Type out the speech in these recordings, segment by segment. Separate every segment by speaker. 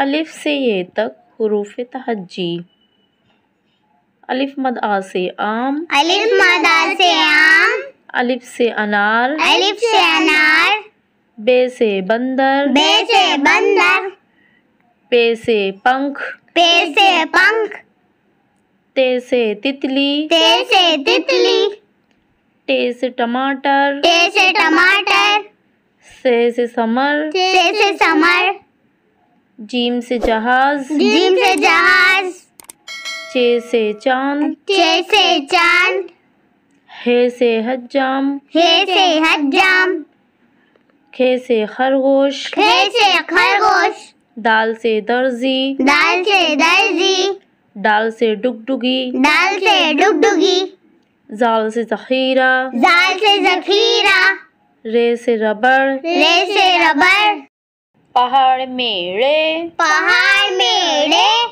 Speaker 1: अलिफ़ से ये तक हरूफ तहजी अलिफ मद आ से आम अलिफ मद आ से आम अलिफ से अनार अलिफ से अनार बे से बंदर बे से बंदर पे से पंख पे से पंख ते से तितली ते से तितली टे से टमाटर टे से टमाटर से से समर से से समर जीम से जहाज जीम से जहाज चे से चांद
Speaker 2: चे से चांद
Speaker 1: हे से हजाम हे से हजाम खे से खरगोश खे से खरगोश दाल से दर्जी दाल से दर्जी डाल से डुगडुगी डाल से डुगडुगी जाल से जखीरा जाल से जखीरा रे से रबड़ रे से रबड़ पहाड़ मेरे पहाड़ मेरे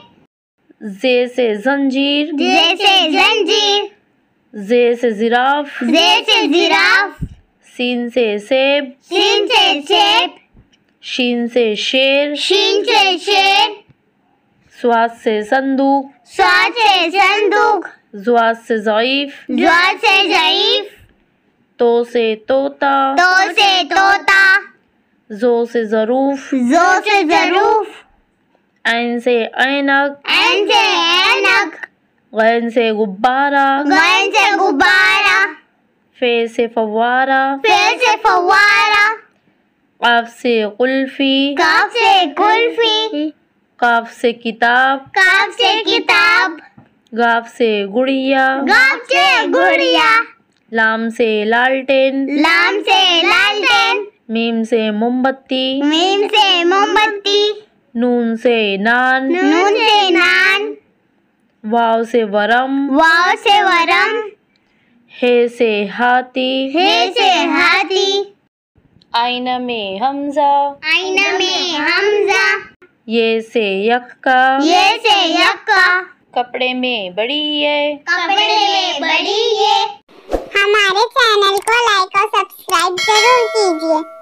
Speaker 1: जे से जंजीर जे से जंजीर जे से जिराफ जे से जिराफ सीन से सेब सीन से सेब शीन से शेर शीन से शेर स्वाद से संदूक स्वाद से संदूक जुआ से जयीफ जुआ से जयीफ तो से तोता तो से तोता जो से ज़रूफ जो से ज़रूफ एन से ऐनक एन से ऐनक गैन से गुब्बारा गैन से गुब्बारा फे से फवारा फे से फवारा काफ से कुल्फी काफ से कुल्फी काफ से किताब
Speaker 2: काफ से किताब
Speaker 1: गाफ से गुड़िया गाफ से गुड़िया लाम से लालटेन लाम से लाल मीम से मोमबत्ती मीम से मोमबत्ती नून से नान नून से नान वाव से वरम वाव से वरम हे से हाथी हे से हाथी आईना में हमजा आईना में हमजा ये से यक्का ये से यक्का कपड़े में बड़ी ये कपड़े में बड़ी ये हमारे चैनल को लाइक और सब्सक्राइब
Speaker 2: जरूर कीजिए